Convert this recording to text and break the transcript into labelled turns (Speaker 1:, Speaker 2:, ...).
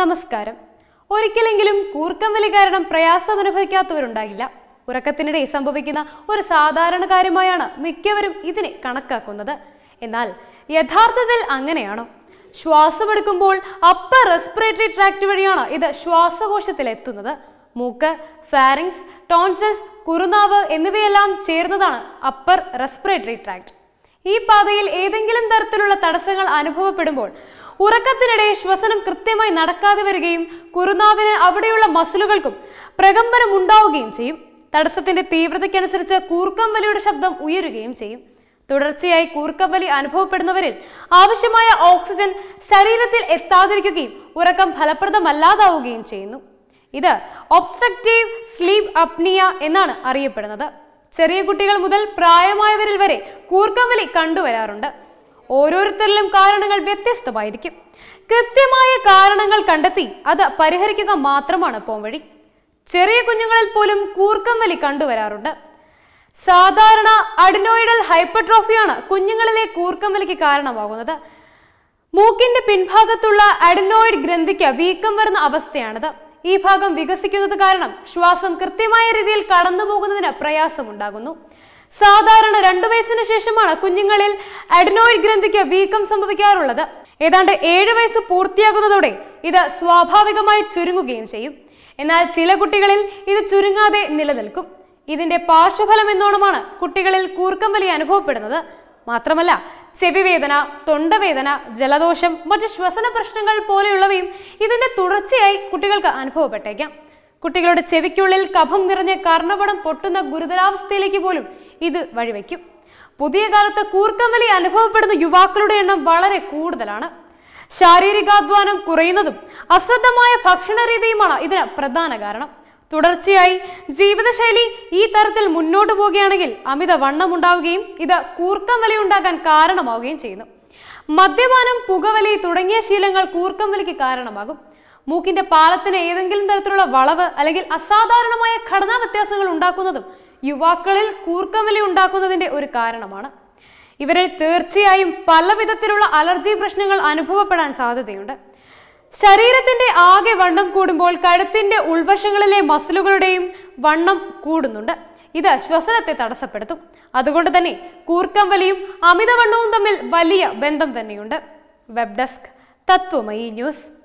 Speaker 1: നമസ്കാരം ഒരിക്കലെങ്കിലും വലി കാരണം പ്രയാസം അനുഭവിക്കാത്തവരുണ്ടാകില്ല ഉറക്കത്തിനിടെ സംഭവിക്കുന്ന ഒരു സാധാരണ കാര്യമായാണ് മിക്കവരും ഇതിനെ കണക്കാക്കുന്നത് എന്നാൽ യഥാർത്ഥത്തിൽ അങ്ങനെയാണോ ശ്വാസമെടുക്കുമ്പോൾ അപ്പർ റെസ്പിറേറ്ററി ട്രാക്ട് വഴിയാണ് ഇത് ശ്വാസകോശത്തിൽ എത്തുന്നത് മൂക്ക് ഫാരിങ്സ് ടോൺസസ് കുറുനാവ് എന്നിവയെല്ലാം ചേർന്നതാണ് അപ്പർ റെസ്പിറേറ്ററി ട്രാക്ട് ഈ പാതയിൽ ഏതെങ്കിലും തരത്തിലുള്ള തടസ്സങ്ങൾ അനുഭവപ്പെടുമ്പോൾ ഉറക്കത്തിനിടെ ശ്വസനം കൃത്യമായി നടക്കാതെ വരികയും കുറുനാവിന് അവിടെയുള്ള മസിലുകൾക്കും പ്രകമ്പനം ഉണ്ടാവുകയും ചെയ്യും തടസ്സത്തിന്റെ തീവ്രതയ്ക്കനുസരിച്ച് കൂർക്കം വലിയുടെ ശബ്ദം ഉയരുകയും ചെയ്യും തുടർച്ചയായി കൂർക്കം വലി അനുഭവപ്പെടുന്നവരിൽ ആവശ്യമായ ഓക്സിജൻ ശരീരത്തിൽ എത്താതിരിക്കുകയും ഉറക്കം ഫലപ്രദമല്ലാതാവുകയും ചെയ്യുന്നു ഇത് ഒബ്സ്ട്രക്റ്റീവ് സ്ലീപ് അപ്നിയ എന്നാണ് അറിയപ്പെടുന്നത് ചെറിയ കുട്ടികൾ മുതൽ പ്രായമായവരിൽ വരെ കൂർക്കംവലി കണ്ടുവരാറുണ്ട് ഓരോരുത്തരിലും കാരണങ്ങൾ വ്യത്യസ്തമായിരിക്കും കൃത്യമായ കാരണങ്ങൾ കണ്ടെത്തി അത് പരിഹരിക്കുക മാത്രമാണ് പോംവഴി ചെറിയ കുഞ്ഞുങ്ങളിൽ പോലും കൂർക്കം വലി കണ്ടുവരാറുണ്ട് സാധാരണ അഡിനോയിഡൽ ഹൈപ്പർട്രോഫിയാണ് കുഞ്ഞുങ്ങളിലെ കൂർക്കം വലിക്ക് കാരണമാകുന്നത് മൂക്കിന്റെ പിൻഭാഗത്തുള്ള അഡിനോയിഡ് ഗ്രന്ഥിക്ക് വീക്കം വരുന്ന അവസ്ഥയാണിത് ഈ ഭാഗം വികസിക്കുന്നത് കാരണം ശ്വാസം കൃത്യമായ രീതിയിൽ കടന്നു പോകുന്നതിന് പ്രയാസമുണ്ടാകുന്നു സാധാരണ രണ്ടു വയസ്സിന് ശേഷമാണ് കുഞ്ഞുങ്ങളിൽ അഡനോയിഡ് ഗ്രന്ഥിക്ക് വീക്കം സംഭവിക്കാറുള്ളത് ഏതാണ്ട് ഏഴു വയസ്സ് പൂർത്തിയാകുന്നതോടെ ഇത് സ്വാഭാവികമായി ചുരുങ്ങുകയും ചെയ്യും എന്നാൽ ചില കുട്ടികളിൽ ഇത് ചുരുങ്ങാതെ നിലനിൽക്കും ഇതിന്റെ പാർശ്വഫലം എന്നോണമാണ് കുട്ടികളിൽ കൂർക്കം വലി അനുഭവപ്പെടുന്നത് മാത്രമല്ല ചെവിവേദന തൊണ്ടവേദന ജലദോഷം മറ്റ് ശ്വസന പ്രശ്നങ്ങൾ പോലെയുള്ളവയും ഇതിന്റെ തുടർച്ചയായി കുട്ടികൾക്ക് അനുഭവപ്പെട്ടേക്കാം കുട്ടികളുടെ ചെവിക്കുള്ളിൽ കഫം നിറഞ്ഞ് കർണപടം പൊട്ടുന്ന ഗുരുതരാവസ്ഥയിലേക്ക് പോലും ഇത് വഴിവെക്കും പുതിയ കാലത്ത് കൂർക്കമ്പലി അനുഭവപ്പെടുന്ന യുവാക്കളുടെ എണ്ണം വളരെ കൂടുതലാണ് ശാരീരികാധ്വാനം കുറയുന്നതും അശ്രദ്ധമായ ഭക്ഷണരീതിയുമാണ് ഇതിന് പ്രധാന കാരണം തുടർച്ചയായി ജീവിതശൈലി ഈ തരത്തിൽ മുന്നോട്ട് പോവുകയാണെങ്കിൽ അമിത ഉണ്ടാവുകയും ഇത് കൂർക്കം ഉണ്ടാകാൻ കാരണമാവുകയും ചെയ്യുന്നു മദ്യപാനം പുകവലി തുടങ്ങിയ ശീലങ്ങൾ കൂർക്കം വലിക്ക് കാരണമാകും മൂക്കിന്റെ പാളത്തിന് ഏതെങ്കിലും തരത്തിലുള്ള വളവ് അല്ലെങ്കിൽ അസാധാരണമായ ഘടനാ വ്യത്യാസങ്ങൾ ഉണ്ടാക്കുന്നതും യുവാക്കളിൽ കൂർക്കവലി ഉണ്ടാക്കുന്നതിൻ്റെ ഒരു കാരണമാണ് ഇവരിൽ തീർച്ചയായും പല വിധത്തിലുള്ള അലർജി പ്രശ്നങ്ങൾ അനുഭവപ്പെടാൻ സാധ്യതയുണ്ട് ശരീരത്തിന്റെ ആകെ വണ്ണം കൂടുമ്പോൾ കഴുത്തിന്റെ ഉൾവശങ്ങളിലെ മസിലുകളുടെയും വണ്ണം കൂടുന്നുണ്ട് ഇത് ശ്വസനത്തെ തടസ്സപ്പെടുത്തും അതുകൊണ്ട് തന്നെ കൂർക്കം വലിയും അമിതവണ്ണവും തമ്മിൽ വലിയ ബന്ധം തന്നെയുണ്ട് വെബ് ഡെസ്ക് തത്വമയി ന്യൂസ്